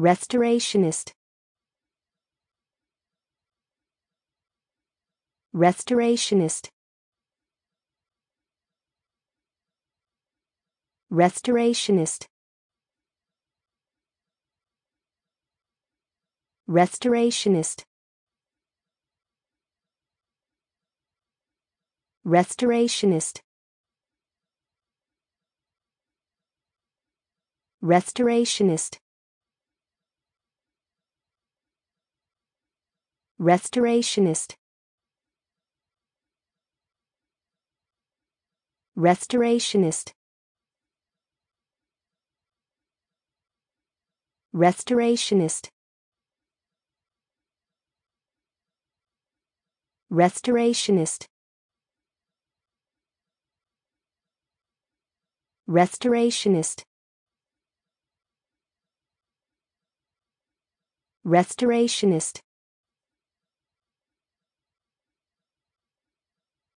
Restorationist Restorationist Restorationist Restorationist Restorationist Restorationist Restorationist Restorationist Restorationist Restorationist Restorationist Restorationist